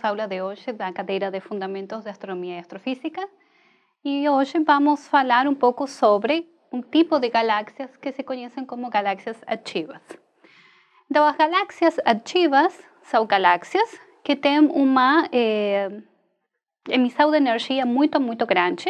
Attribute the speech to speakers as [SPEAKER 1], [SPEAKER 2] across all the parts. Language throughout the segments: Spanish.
[SPEAKER 1] bem aula de hoje da cadeira de Fundamentos de Astronomia e Astrofísica. E hoje vamos falar um pouco sobre um tipo de galáxias que se conhecem como galáxias ativas. Então, as galáxias ativas são galáxias que têm uma eh, emissão de energia muito, muito grande,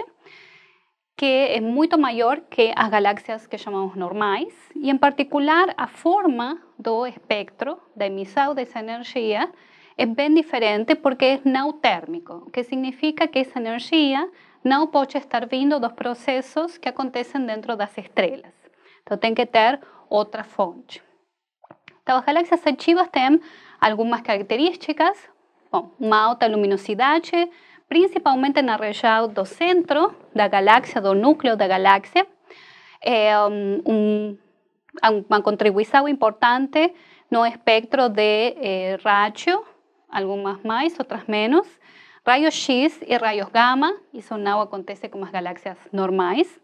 [SPEAKER 1] que é muito maior que as galáxias que chamamos normais, e em particular a forma do espectro da emissão dessa energia es bien diferente porque es nautérmico, que significa que esa energía no puede estar viendo dos procesos que acontecen dentro de las estrellas. Entonces, tiene que tener otra fuente. Las galaxias archivas tienen algunas características, bom, alta luminosidad, principalmente la región del centro de la galaxia, del núcleo de la galaxia. Eh, um, un, uma importante importante no espectro de eh, algunas más, otras menos. rayos X y rayos gamma y son no acontece con las galaxias normales.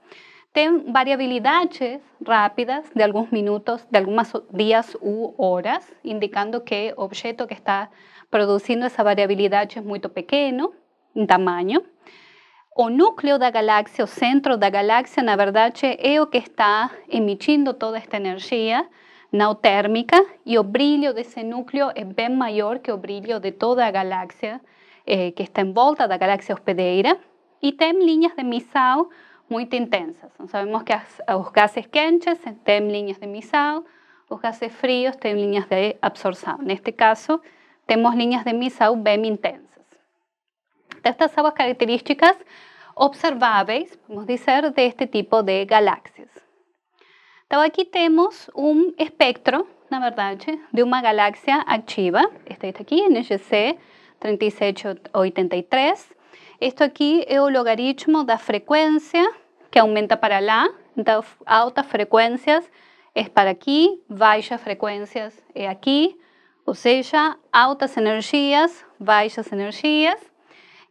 [SPEAKER 1] Tienen variabilidades rápidas de algunos minutos, de algunos días u horas, indicando que el objeto que está produciendo esa variabilidad es muy pequeño en tamaño. O núcleo de la galaxia, o centro de la galaxia, la verdad es lo que está emitiendo toda esta energía, nautérmica el brillo de ese núcleo es bien mayor que el brillo de toda la eh, que está envuelta volta la galaxia hospedeira y tiene líneas de misao muy intensas. sabemos que los gases quentes tienen líneas de misao, los gases fríos tienen líneas de absorción. En este caso, tenemos líneas de misao bien intensas. Estas son las características observáveis, decir, de este tipo de galaxias. Então aqui temos um espectro, na verdade, de uma galáxia ativa. Este aqui, NGC 3783. Isto aqui é o logaritmo da frequência que aumenta para lá. Então, altas frequências é para aqui, baixas frequências é aqui. Ou seja, altas energias, baixas energias.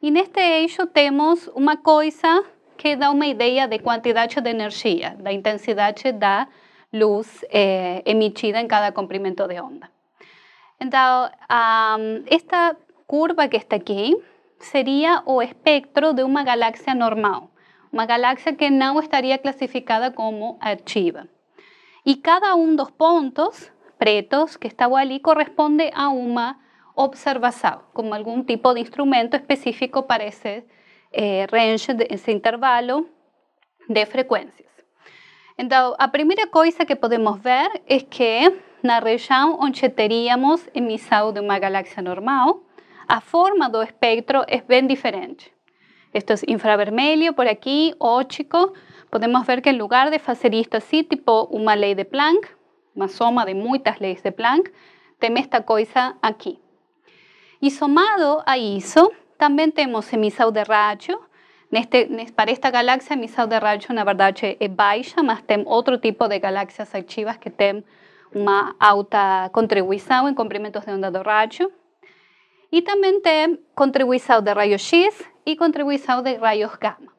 [SPEAKER 1] E neste eixo temos uma coisa que da una idea de cantidad de energía, la intensidad de da luz eh, emitida en cada comprimento de onda. Entonces, esta curva que está aquí sería o espectro de una galaxia normal, una galaxia que no estaría clasificada como archiva. Y cada uno de los puntos pretos que está allí corresponde a una observación, como algún tipo de instrumento específico parece. Eh, range, de, ese intervalo de frecuencias. Entonces, la primera cosa que podemos ver es que la región donde teríamos de una galaxia normal, la forma do espectro es bien diferente. Esto es infravermelho por aquí, óptico. Podemos ver que en lugar de hacer esto así, tipo una ley de Planck, una soma de muchas leyes de Planck, tenemos esta cosa aquí. Y sumado a eso, también tenemos emisor de radio. Este, para esta galaxia emisor de radio, la verdad es baixa, Más tem otro tipo de galaxias activas que tienen una alta contribución en comprimentos de onda de radio y también tem contribución de rayos X y contribución de rayos gamma.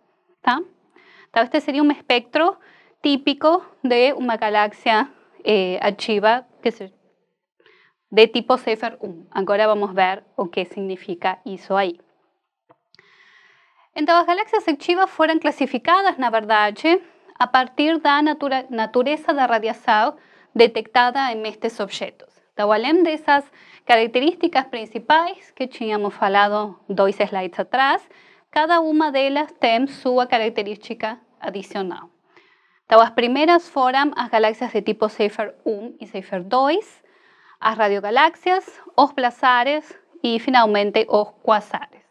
[SPEAKER 1] este sería un espectro típico de una galaxia eh, que de tipo Zephyr 1. Ahora vamos ver o que significa eso ahí. Entonces, las galaxias activas fueron clasificadas en verdade, a partir da naturaleza de la radiación detectada en estos objetos. Entonces, de esas características principales que habíamos hablado dos slides atrás, cada una de ellas tiene su característica adicional. Las primeras primeras foram las galaxias de tipo Seyfert 1 y Seyfert 2, las radiogalaxias, los plazares y finalmente, los quasares.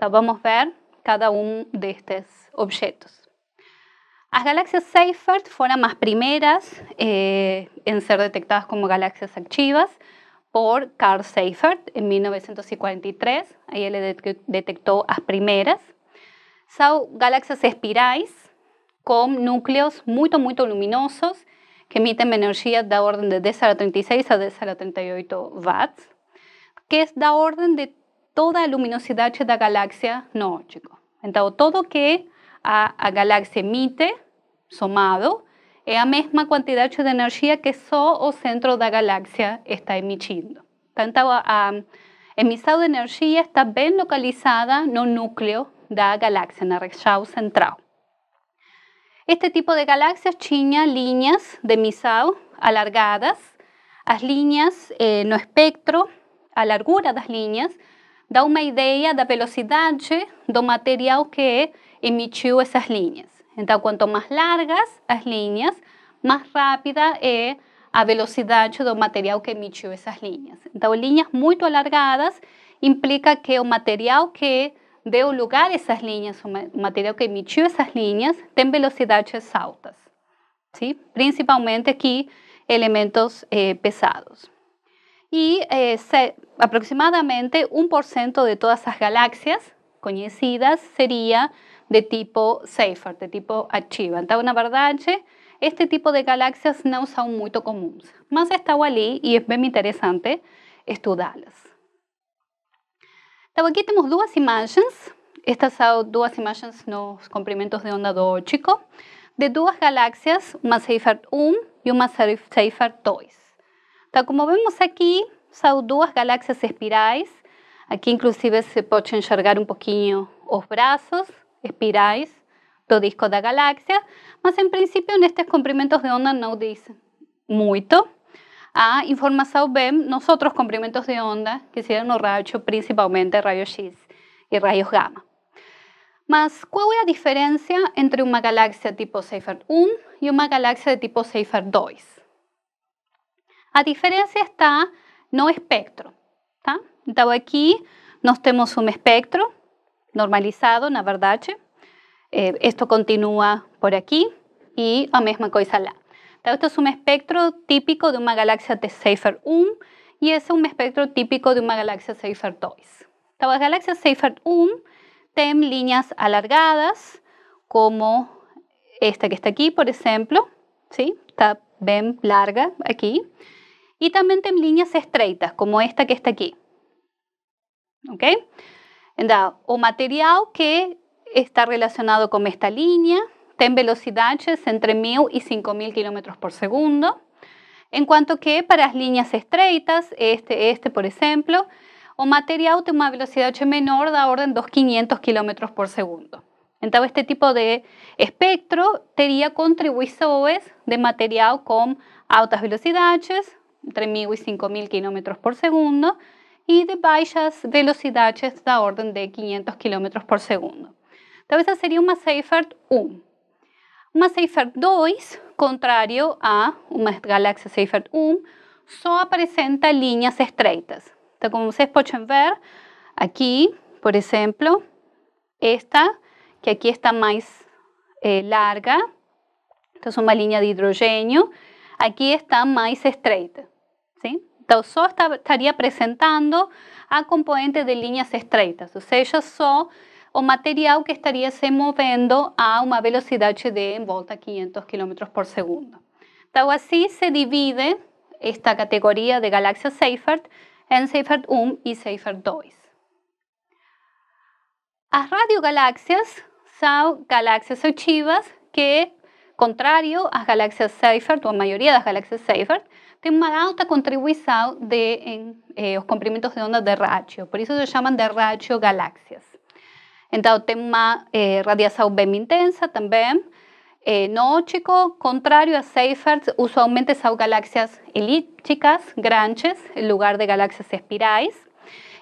[SPEAKER 1] Vamos vamos ver cada uno de estos objetos. Las galaxias Seyfert fueron las primeras eh, en ser detectadas como galaxias activas por Carl Seyfert en 1943. ahí él detectó las primeras. Son galaxias espirales espirais núcleos muy muy luminosos que emiten energía de orden de 10 a 36 a 10 a 38 watts, que es da orden de toda la luminosidad de la galaxia no óptico. todo todo que a, galaxia emite, sumado, es la misma cantidad de energía que solo el centro de la galaxia está emitiendo. Entonces, a, ah, ah, emisión de energía está bien localizada no núcleo de galaxia, galaxia, el rechazo central. Este tipo de galaxias tenía líneas de emisión alargadas. Las líneas eh, no espectro, a largura las líneas, dá una idea da velocidade do material que emitió esas líneas. Então, cuanto más largas las líneas, más rápida é a velocidade do material que emitió esas líneas. Entonces, líneas muy alargadas implica que o material que deu lugar a esas linhas, o material que emitió esas líneas, tem velocidades altas, principalmente aquí elementos eh, pesados y eh, aproximadamente un por ciento de todas las galaxias conocidas sería de tipo Seyfert, de tipo Achiva. Entonces, verdad, verdad, este tipo de galaxias no son muy comunes, Más está ahí y es bem interesante estudiarlas. Aquí tenemos tenemos imágenes, duas son Estas são duas los los comprimentos de onda do óptico de dos galaxias, una Seyfert 1 y una Seyfert 2 como vemos aquí son dos galaxias espirais. aquí inclusive, se pode enxergar un pouquinho os brazos espirais do disco da galaxia. mas, principio en estos comprimentos de onda no diz mucho. A informação vem nosotros outros comprimentos de onda, que seria no rayos, principalmente rayos X y rayos gamma. Mas ¿cuál es la diferencia entre una galaxia tipo Seyfert 1 y una galaxia de tipo Seyfert 2? A diferencia está no espectro. Tá? aquí nosotros tenemos temos espectro normalizado, na verdad eh, esto continúa por aquí y a misma cosa lá. Então, esto es un espectro típico de una galaxia de Seyfert 1 y es un espectro típico de una galaxia Seyfert 2. Então, galaxias Seyfert 1 tienen líneas alargadas, como esta que está aquí, por ejemplo, ¿sí? Está bien larga aquí y también en líneas estreitas, como esta que está aquí. ¿Ok? Entonces, o material que está relacionado con esta línea tiene velocidades entre 1.000 y 5.000 km por segundo. En cuanto que para las líneas estreitas, este, este por ejemplo, o material tiene una velocidad menor da orden dos 500 km por segundo. Entonces, este tipo de espectro tendría contribuidores de material con altas velocidades, entre 1.000 e 5.000 quilômetros por segundo e de baixas velocidades da ordem de 500 quilômetros por segundo. Então, essa seria uma Seifert 1. Uma Seifert 2, contrário a uma galáxia Seifert 1, só apresenta linhas estreitas. Então, como vocês podem ver, aqui, por exemplo, esta, que aqui está mais eh, larga, então é uma linha de hidrogênio, aqui está mais estreita. ¿sí? solo estaría presentando a componentes de líneas estreitas, o sea, o material que estaría se moviendo a una velocidad de en volta 500 km por segundo. Entonces, así se divide esta categoría de galaxias Seyfert en Seyfert 1 y Seyfert 2. Las radiogalaxias son galaxias archivas que, contrario contrario las galaxias Seyfert, o mayoría de las galaxias Seyfert, tiene una alta contribución de eh, los eh, de onda de ratio, por eso se llaman de ratio galaxias. Entonces, tiene eh, radiación bem intensa también, eh, no chico contrario a Seyferts, usualmente son galaxias elípticas, grandes, en lugar de galaxias espirais.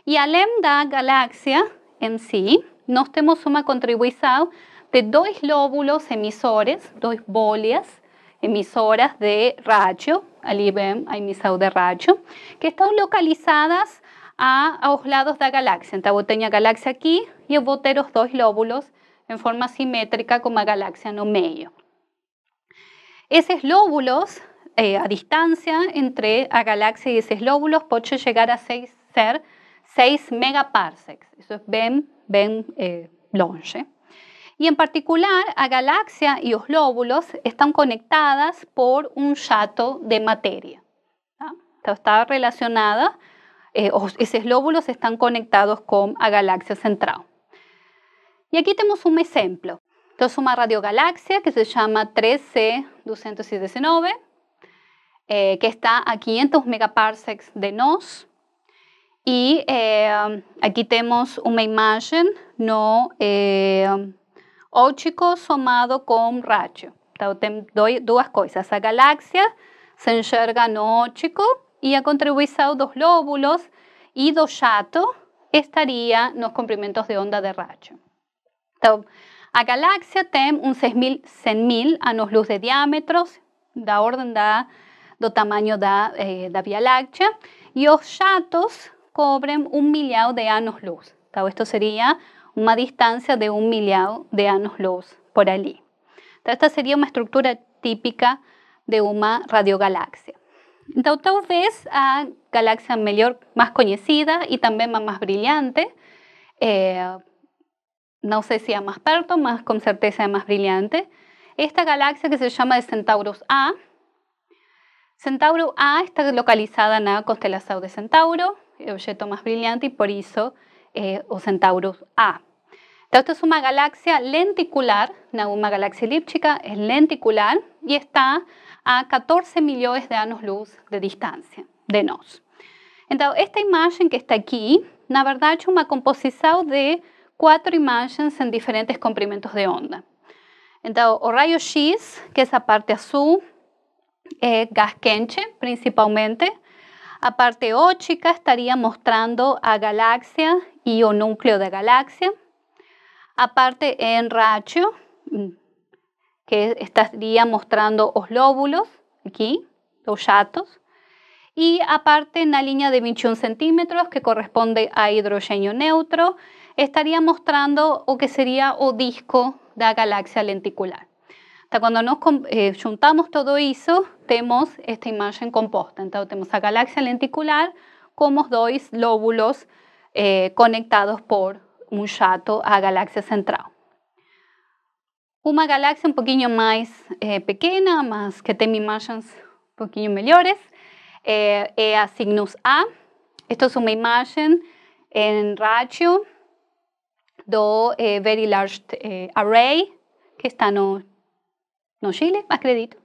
[SPEAKER 1] y além da galaxia en sí, nos tenemos una contribución de dos lóbulos emisores, dos bolas emisoras de ratio, IBM, e a Misao de racho que están localizadas a, los lados de la galaxia. en Taboteña galaxia aquí y y dos dos lóbulos en forma simétrica como a galaxia no medio. Esos lóbulos, eh, a distancia entre la galaxia y esos lóbulos pueden llegar a ser 6 megaparsecs. Eso es ben bien eh, longe y en particular a galaxia y los lóbulos están conectadas por un yato de materia. Está relacionada, esos eh, lóbulos están conectados con a galaxia central. Y aquí tenemos un ejemplo. Entonces, una radiogalaxia que se llama 3 c 219 que está a 500 megaparsecs de nos. Y eh, aquí tenemos una imagen no eh, chico somado con racho Entonces doy dos cosas. A galaxia se enxerga no ha y a contribuido dos lóbulos y dos yato estaría en los cumplimientos de onda de racho. Entonces, a galaxia tem un mil años luz de diámetros da orden da, do tamaño da, eh, da Via Láctea, y os yatos cobren un de años luz Entonces, esto sería una distancia de un millado de años luz por allí. esta sería una estructura típica de una radiogalaxia. Então, talvez a galaxia mejor, más conocida y también más más brillante, eh, no sé si más más perto, pero con certeza más brillante, brillante, esta galaxia que se llama de Centauros A. Centauro A está localizada en la constelación de Centauro, el objeto más brillante, y por eso... Eh, o Centaurus A. Entonces, esta es una galaxia lenticular, una galaxia elíptica, es lenticular y está a 14 millones de años luz de distancia de nos. Entonces, esta imagen que está aquí, la verdad es una composición de cuatro imágenes en diferentes comprimentos de onda. Entonces, o rayo X, que es la parte azul, es eh, gas quente principalmente, Aparte O chica estaría mostrando a galaxia y o núcleo de galaxia. Aparte en racho mm, que estaría mostrando los lóbulos, aquí, los yatos. Y aparte en la línea de 21 centímetros, que corresponde a hidrógeno neutro, estaría mostrando o que sería o disco de galaxia lenticular cuando nos eh, juntamos todo eso tenemos esta imagen composta. entonces tenemos la galaxia lenticular como dos lóbulos eh, conectados por un chato a galaxia central. una galaxia un poquito más eh, pequeña más que tiene imágenes un poquito mejores es e a Cygnus A. esto es una imagen en ratio do Very Large Array, que está no no Chile, más acredito.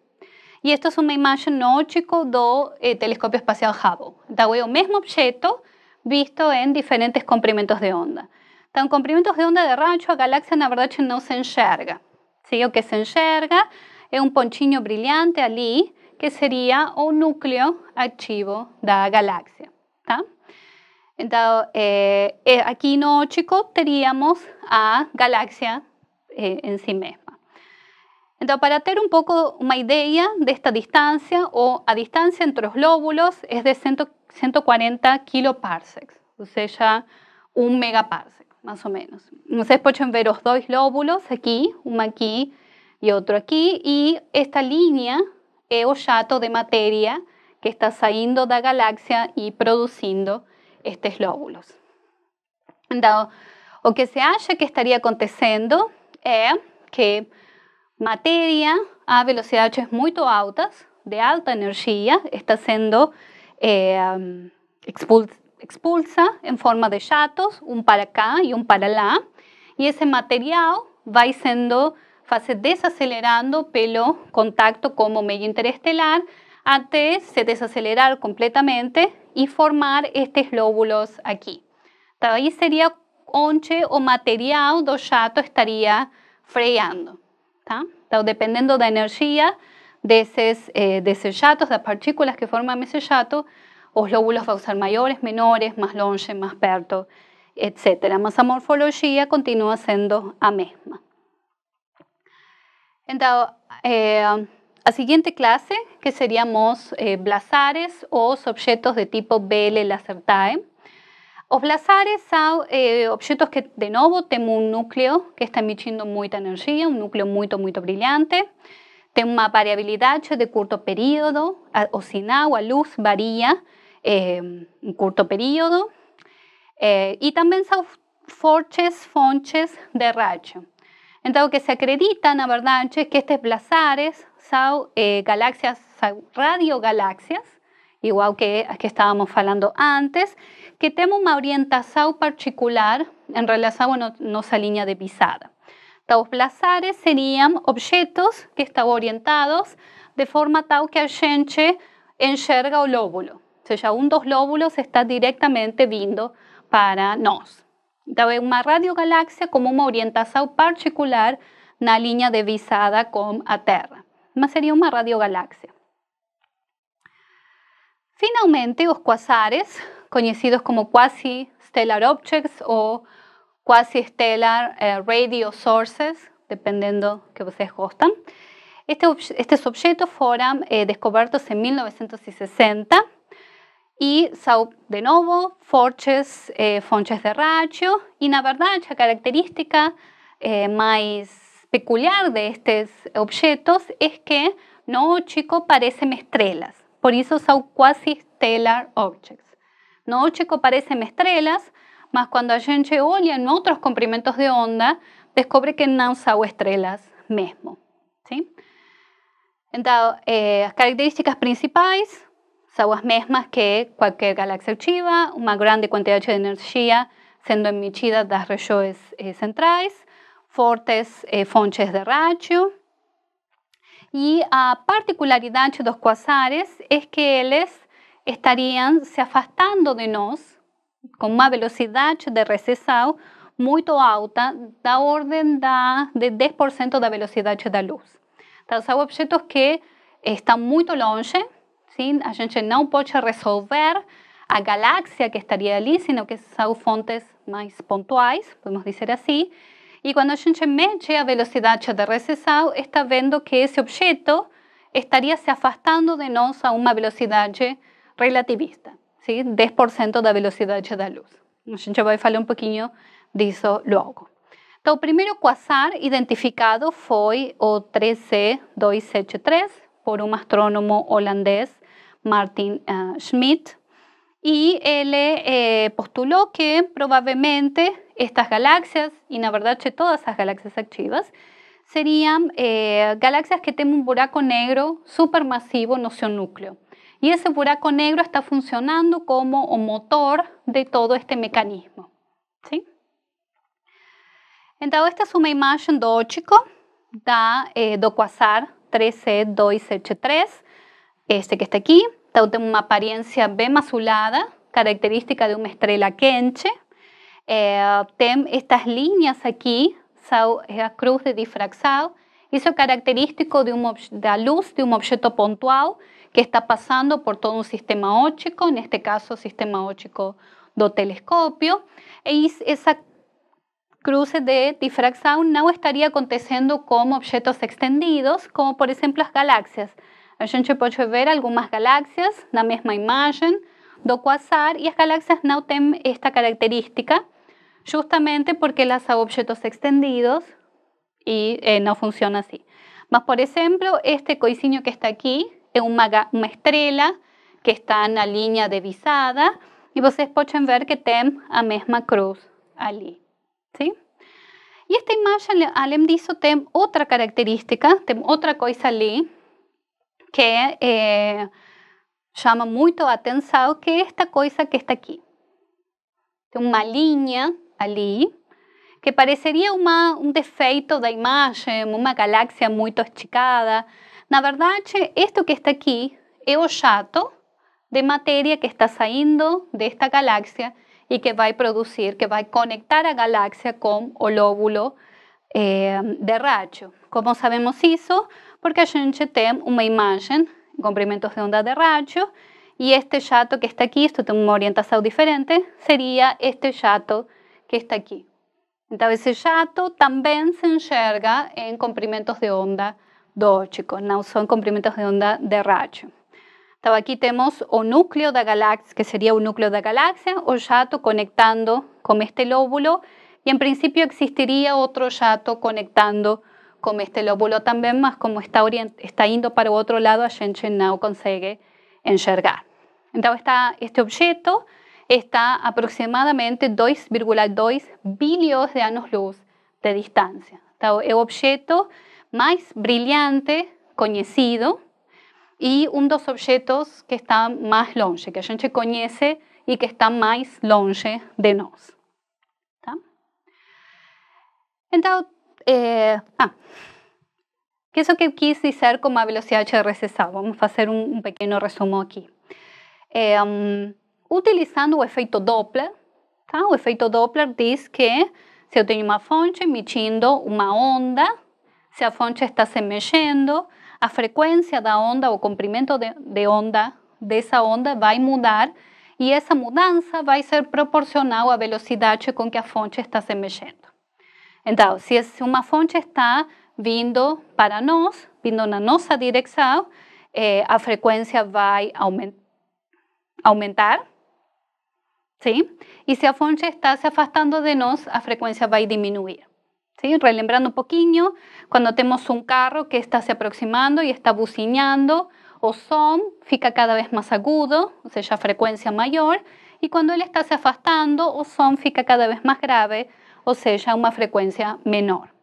[SPEAKER 1] y esto es una imagen, óptica do eh, telescopio espacial Hubble. Da es mismo objeto visto en diferentes comprimentos de onda. tan comprimentos de onda de rancho, a galaxia en verdad no se enxerga. Si o que se enxerga es un ponchino brillante allí, que sería un núcleo activo da la galaxia, Entonces eh, eh, aquí no chico, teríamos a galaxia eh, en sí entonces, para tener un poco una idea de esta distancia, o a distancia entre los lóbulos es de 140 kiloparsecs, o sea, un megaparsec, más o menos. Ustedes pueden ver los dos lóbulos aquí, uno aquí y otro aquí, y esta línea es eh, o de materia que está saliendo de la galaxia y produciendo estos lóbulos. Entonces, lo que se acha que estaría aconteciendo es que materia a velocidades muy altas, de alta energía, está siendo eh, um, expulsa, en forma de chatos, un para acá y un para allá. Y ese material va siendo fase desacelerando pelo contacto como medio interestelar antes se desacelerar completamente y formar estos lóbulos aquí. Ahí sería sería o material do yato estaría freando dependiendo de la energía de desses, eh, de partículas que forman ese jato, los lóbulos a ser mayores, menores, más longe, más perto, etc. Mas a morfología continua siendo a misma. Entonces, eh, la a siguiente clase, que seríamos eh, blazares o objetos de tipo BL Lacertae, los blazares son eh, objetos que, de nuevo, tienen un núcleo que está emitiendo mucha energía, un núcleo muy muy brillante, una una variabilidad de corto periodo, o sin agua, luz varía en eh, corto periodo, período. Eh, son también de radio. Entonces, lo que se acredita, la verdad, es que estos blazares son eh, galaxias radio igual que, que estábamos hablando antes, que tenemos una orientación particular en relación a nuestra línea de visada. Los plazares serían objetos que están orientados de forma tal que a gente enxerga o lóbulo. un ya un dos lóbulos está directamente vindo para nosotros. Entonces, una radiogalaxia como una orientación particular en la línea de visada con a Terra. sería una una radiogalaxia. Finalmente, los quasares, conocidos como quasi-stellar objects o quasi-stellar eh, radio sources, dependiendo que ustedes gustan, este, objetos fueron eh, descubiertos en 1960 y Sau de nuevo, fuentes eh, de racho Y, la verdad, la característica más peculiar de estos objetos es que no chico parecen estrellas. Por eso son quasi stellar objects. Noche parecen estrellas, mas cuando a gente olha en otros comprimentos de onda, descubre que no son estrellas. mesmo. Sim? Eh, características principales son las mesmas que cualquier galaxia archiva una grande cantidad de energía siendo emitida das las eh, centrais, fortes eh, de rádio, E a particularidade dos quasares é que eles estariam se afastando de nós com uma velocidade de recessão muito alta, da ordem da, de 10% da velocidade da luz. Então, são objetos que estão muito longe, sim? a gente não pode resolver a galáxia que estaria ali, senão que são fontes mais pontuais, podemos dizer assim, e quando a gente mede a velocidade de recessão, está vendo que esse objeto estaria se afastando de nós a uma velocidade relativista, sim? 10% da velocidade da luz. A gente vai falar um pouquinho disso logo. Então, o primeiro quasar identificado foi o 3C273 por um astrônomo holandês, Martin uh, Schmidt, y él eh, postuló que probablemente estas galaxias, y la verdad todas las galaxias activas, serían eh, galaxias que tienen un buraco negro supermasivo en su núcleo. Y ese buraco negro está funcionando como un motor de todo este mecanismo. Entonces, esta es una imagen de Ochico, da, eh, do Quasar 3 este que está aquí. Tiene una apariencia bem azulada, característica de una estrella quente. Eh, estas líneas aquí, são eh, a cruz de difracción, Isso é característico de la luz de un objeto pontual que está pasando por todo un sistema óptico, en este caso sistema óptico do telescopio. E essa cruz de difração no estaría acontecendo con objetos extendidos, como por ejemplo las galaxias. A gente pode ver algunas galaxias, la misma imagen, do quasar y las galaxias no tienen esta característica, justamente porque las são objetos extendidos y eh, no funciona así. Más, por ejemplo, este coisinho que está aquí es una, estrella que está en la línea de visada y ustedes pueden ver que tiene la misma cruz allí. ¿sí? Y esta imagen, Alem dijo, tiene otra característica, tiene otra cosa allí que eh, llama mucho la que esta cosa que está aquí. una una línea allí que parecería un defecto de la imagen, una galaxia muy esticada. En verdade, esto que está aquí es el de materia que está saliendo de esta galaxia y que va a producir, que va a conectar a galaxia con el lóbulo eh, de racho. ¿Cómo sabemos eso? Porque a gente tem una imagen en comprimentos de onda de radio y este jato que está aquí, esto tiene una orientación diferente, sería este jato que está aquí. Entonces, ese jato también se enxerga en comprimentos de onda do óptico, no son comprimentos de onda de radio. Entonces, aquí tenemos o núcleo da galaxia, que sería un núcleo da galaxia, o jato conectando con este lóbulo, y en principio existiría otro jato conectando como este lóbulo también más como está, está indo para otro lado, a gente no consigue enxergar. Entonces está este objeto está aproximadamente 2,2 billones de años luz de distancia. Entonces, el objeto más brillante conocido y de dos objetos que está más longe, que a gente conoce y que está más longe de nosotros. Entonces, eh, ah, pienso que quise hacer con la velocidad HRSS. Vamos a hacer un, un pequeno resumo aquí. Eh, um, utilizando o efeito Doppler, tá? o efeito Doppler diz que se eu tenho uma fonte emitindo uma onda, se a fonte está se mexendo, a frequência da onda, o comprimento de, de onda dessa onda vai mudar e essa mudança vai ser proporcional à velocidade com que a fonte está se mexendo. Entonces, si una fonte está vindo para nos, vindo na nossa direção, eh, a frecuencia va a aumentar. Y si la a fonte está se afastando de nos, a frecuencia va a disminuir. Relembrando un poquito, cuando tenemos un carro que está se aproximando y está buciñando o son, fica cada vez más agudo, o sea, ya frecuencia mayor, y cuando él está se afastando, o son, fica cada vez más grave, o sea, una frecuencia menor.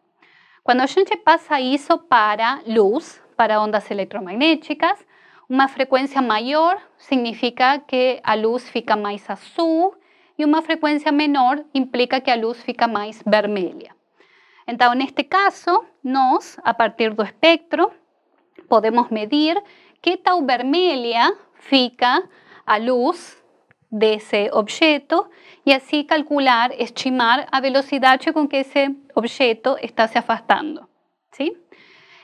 [SPEAKER 1] Cuando a gente pasa eso para luz, para ondas electromagnéticas, una frecuencia mayor significa que a luz fica más azul y una frecuencia menor implica que a luz fica mais vermelha. en este caso, nos a partir do espectro, podemos medir que tão vermelha fica a luz de ese objeto y así calcular, estimar a velocidad con que ese objeto está se afastando. ¿sí?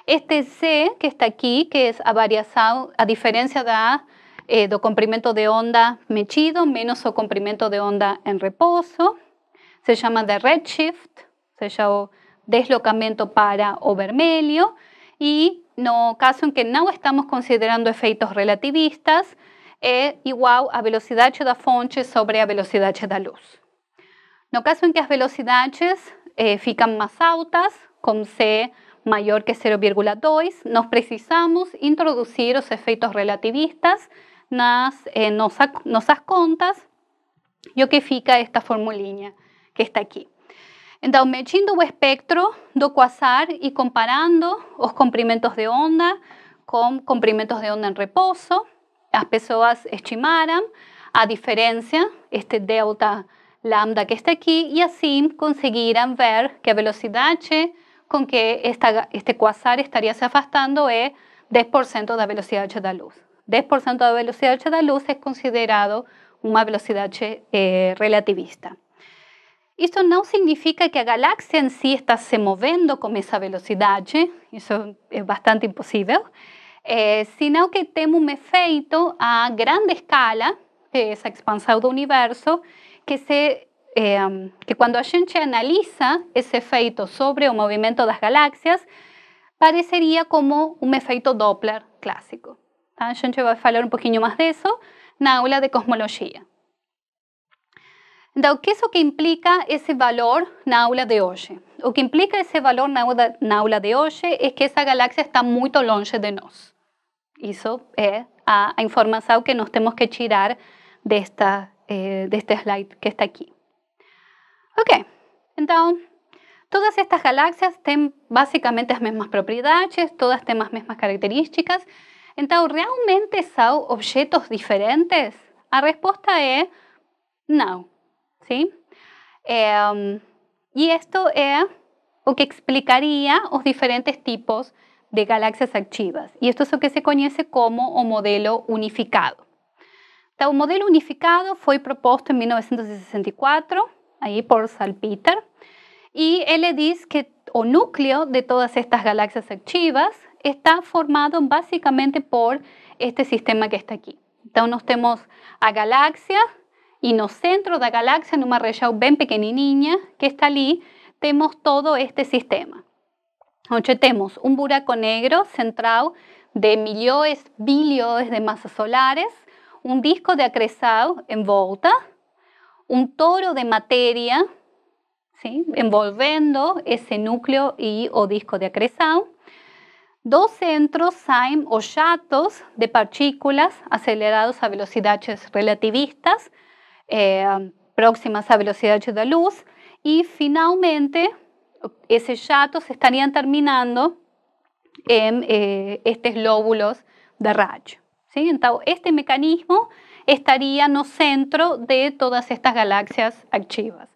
[SPEAKER 1] Este C que está aquí, que es a a diferencia da, eh, do comprimento de onda mechido, menos o comprimento de onda en reposo, se llama de redshift, se llama deslocamiento para o vermelho, y no caso en que no estamos considerando efectos relativistas, es igual velocidad de la fonte sobre a de la luz. En No caso en que las velocidades eh, más altas, con C mayor que 0,2, nos precisamos introducir os efectos relativistas nas eh, contas e que fica esta formulinha que está aquí. Então, medindo o espectro do quasar y comparando los comprimentos de onda con comprimentos de onda en reposo, las personas estimaran a diferencia, este delta lambda que está aquí, y así conseguirán ver que velocidad h con que este cuasar estaría se afastando es 10% de la velocidad de la luz. 10% de la velocidad de la luz es considerado una velocidad eh, relativista. Esto no significa que la galaxia en sí está se moviendo con esa velocidad, eso es bastante imposible, eh, que tenemos un efecto a gran escala, esa expansión del universo, que se eh, que quando a gente analiza ese efecto sobre movimiento de las galaxias, parecería como un efecto Doppler clásico. Ah, va A hablar un poquito más de eso en la aula de cosmología. Então, qué que lo que implica ese valor la aula de hoy? Lo que implica ese valor en la aula de hoy es que esa galaxia está muy longe de nosotros. Hizo es eh, a, a que nos tenemos que tirar esta eh, este slide que está aquí. Ok, entonces, todas estas galaxias tienen básicamente las mismas propiedades, todas tienen las mismas características. Entonces, realmente son objetos diferentes? La respuesta es no. ¿sí? Y esto lo que explicaría los diferentes tipos de de galaxias activas y esto es lo que se conoce como o modelo unificado. El modelo unificado fue propuesto en 1964 aí por Salpeter él le dice que o núcleo de todas estas galaxias activas está formado básicamente por este sistema que está aquí. Entonces, nós temos a galaxia e no centro de galaxia, en numa região bem pequenininha que está allí, tenemos todo este sistema. Hoxe un buraco negro centrado de millones, billones de masas solares, un disco de acresado en volta, un toro de materia ¿sí? envolviendo ese núcleo y o disco de acresado, dos centros o chatos de partículas acelerados a velocidades relativistas, eh, próximas a velocidades de luz, y finalmente ese yato se estarían terminando en eh, estos lóbulos de rayo. Entonces, este mecanismo estaría en el centro de todas estas galaxias activas.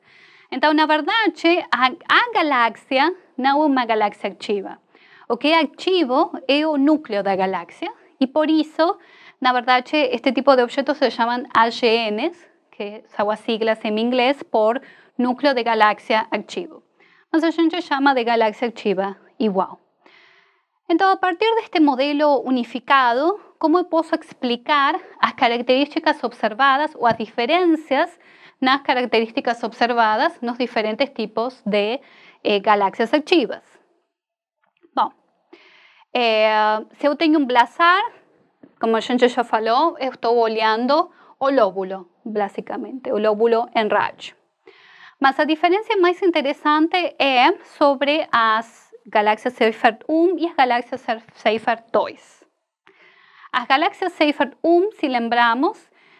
[SPEAKER 1] Entonces, verdad verdad, a, a galaxia no una galaxia galaxia activa. O que es activo es núcleo de galaxia y por eso, la verdad verdad, este tipo de objetos se llaman AGNs, que son siglas en inglés por núcleo de Galaxia activo. Entonces, se llama de galaxia Chiva y Entonces, a partir de este modelo unificado, ¿cómo puedo explicar las características observadas o las diferencias en las características observadas en los diferentes tipos de eh, galaxias activas? Bueno, eh, si yo tengo un blazar, como a gente ya falou, estoy oleando o lóbulo, básicamente, o lóbulo en rayo. Mas a diferencia más interesante es em, sobre las galaxias Seyfert 1 y las galaxias Seyfert 2. Las galaxias Seyfert 1, si lembramos,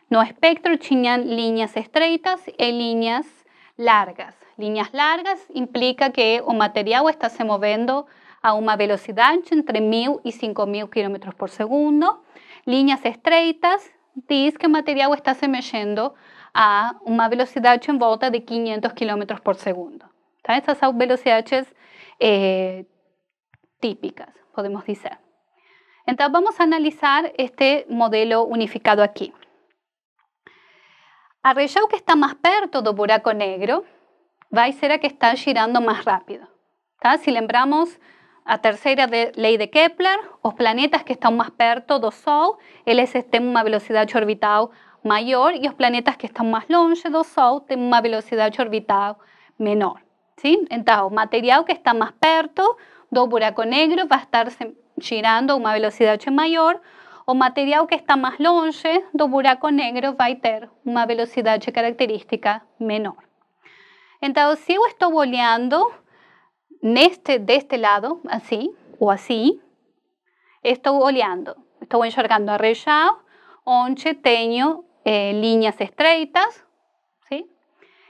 [SPEAKER 1] no espectro tenían líneas estreitas e líneas largas. Líneas largas implica que o material está se moviendo a una velocidad entre 1.000 y 5.000 km por segundo. Líneas estreitas diz que o material está se mexendo a una velocidad en volta de 500 km por segundo. Estas son velocidades eh, típicas, podemos decir. Entonces vamos a analizar este modelo unificado aquí. A que está más perto do buraco negro va a ser a que está girando más rápido. Si lembramos a tercera de, ley de Kepler, los planetas que están más perto do Sol, tienen este una una velocidad orbital mayor y los planetas que están más longe del Sol tienen una velocidad orbital menor. ¿sí? Entonces, material que está más perto del buraco negro va a estar girando a una velocidad mayor o material que está más longe del buraco negro va a tener una velocidad característica menor. Entonces, si yo estoy volando este, de este lado, así o así, estoy volando, estoy enxergando a região tengo eh, líneas estreitas, ¿sí?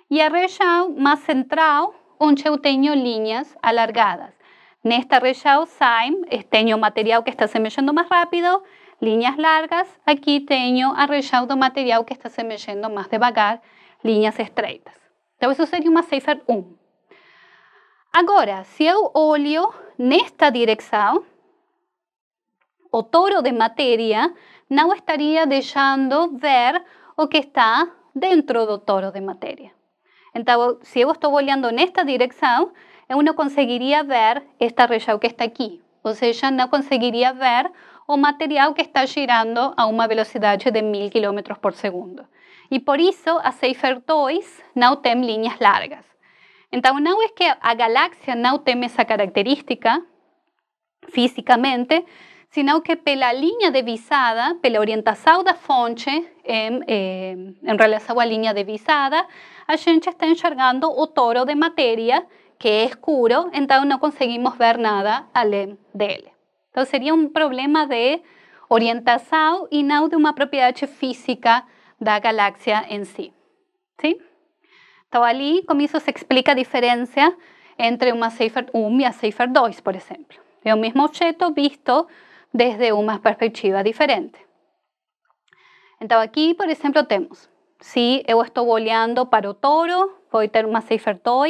[SPEAKER 1] y más más central, un tengo líneas alargadas. nesta arrejado tengo este material que está se más rápido, líneas largas, Aquí tenho do material que está se más devagar, líneas estreitas. entonces sería una uma safer 1. Agora, se eu en nesta dirección o toro de materia no estaría dejando ver o que está dentro del toro de materia. si si estoy estou en esta dirección, uno no conseguiría ver esta región que está aquí. O sea, no conseguiría ver o material que está girando a una velocidad de 1000 km por segundo. Y e por eso, a safer 2 no tem líneas largas. Entonces, no es que a galaxia no tiene esa característica físicamente, sino que pela línea de visada, pela orientación da fonte em, eh, em a la línea de visada, a gente está enxergando o toro de materia que es escuro, entonces no conseguimos ver nada além em, dele. Entonces sería un problema de orientación y no de una propiedad física da galáxia en si. ¿Sí? Entonces ali, com eso se explica la diferencia entre una safer 1 y una cifra 2, por ejemplo. Es el mismo objeto visto desde una perspectiva diferente. Entonces aquí, por ejemplo, tenemos, si yo estoy oleando para o voy a tener una Seifer 2,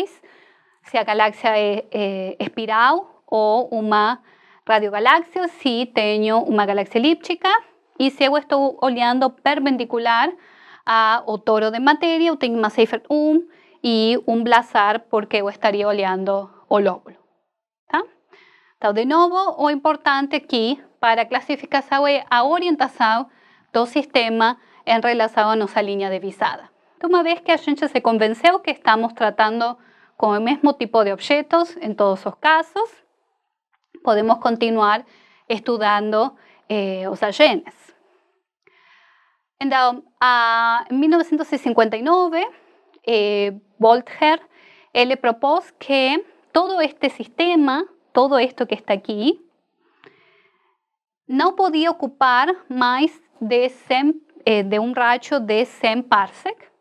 [SPEAKER 1] si la galaxia es é eh, espiral una uma radiogaláxia, si tengo una galaxia elíptica, y si yo estoy olhando perpendicular a toro de materia, tengo una uma Seifer 1 y un blazar, porque yo estaría olhando o lóbulo de nuevo, o importante aquí para clasificar a orientación dos sistema en relación a nuestra línea de visada. Una vez que a gente se convenció que estamos tratando con el mismo tipo de objetos en todos los casos, podemos continuar estudiando eh, os En 1959, eh, le ele que todo este sistema todo esto que está aquí no podía ocupar más de, un eh, de un racho de 100 parsec.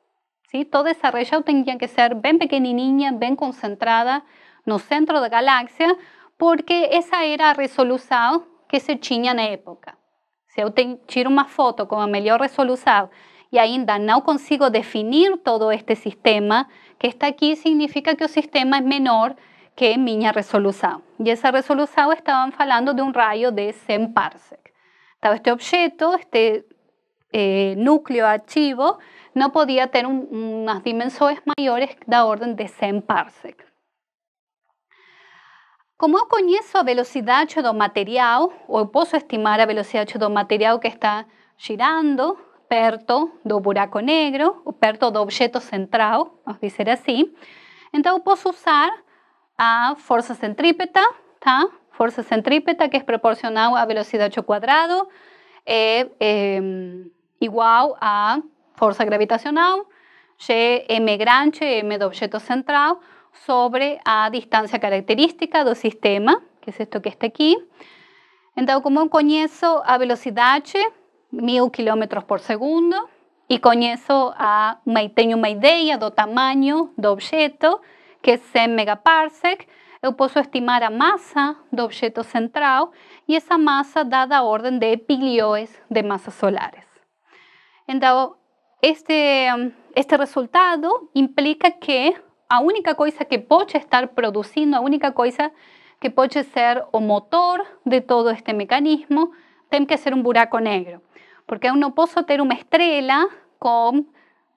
[SPEAKER 1] ¿sí? Toda esa tenían tenía que ser bien pequeña, bien concentrada en el centro la galaxia porque esa era la resolución que se en la época. Si yo tiro una foto con la mejor resolución y ainda no consigo definir todo este sistema que está aquí significa que el sistema es menor que miña resolución y esa resolución estaban falando de un rayo de 100 parsec. este objeto, este eh, núcleo activo no podía tener unas dimensiones mayores de da orden de 100 parsec. Como yo conozco a velocidad de material, o puedo estimar a velocidad de material que está girando perto do buraco negro, o perto do objeto central, vamos a así así entonces puedo usar a fuerza centrípeta, fuerza centrípeta que es proporcional a velocidad al cuadrado es eh, em, igual a fuerza gravitacional, M grande, m de objeto central, sobre a distancia característica do sistema, que es esto que está aquí entonces como eu conheço a velocidade, mil kilómetros por segundo, y conozco, a, tenho uma idea do tamaño do objeto, que es 100 megaparsec, yo puedo estimar la masa del objeto central y e esa masa da la orden de epilioes de masas solares. Entonces, este, este resultado implica que la única cosa que puede estar produciendo, la única cosa que puede ser o motor de todo este mecanismo, tiene que ser un um buraco negro. Porque aún no puedo tener una estrella con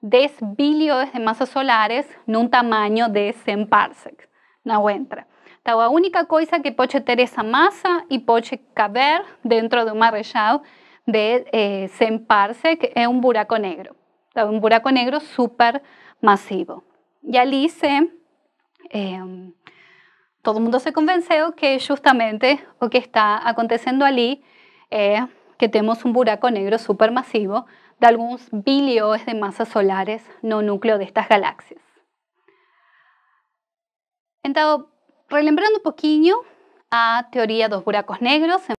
[SPEAKER 1] billones de masas solares en un tamaño de 100 parsecs. no entra. La única cosa que puede tener esa masa y puede caber dentro de un região de eh, 100 parsecs es un buraco negro. un buraco negro super masivo. Y allí se, el mundo se convenció que justamente lo que está aconteciendo allí es que tenemos un buraco negro masivo de algunos bilioes de masas solares no núcleo de estas galaxias. Entonces, relembrando un poquito a teoría dos buracos negros,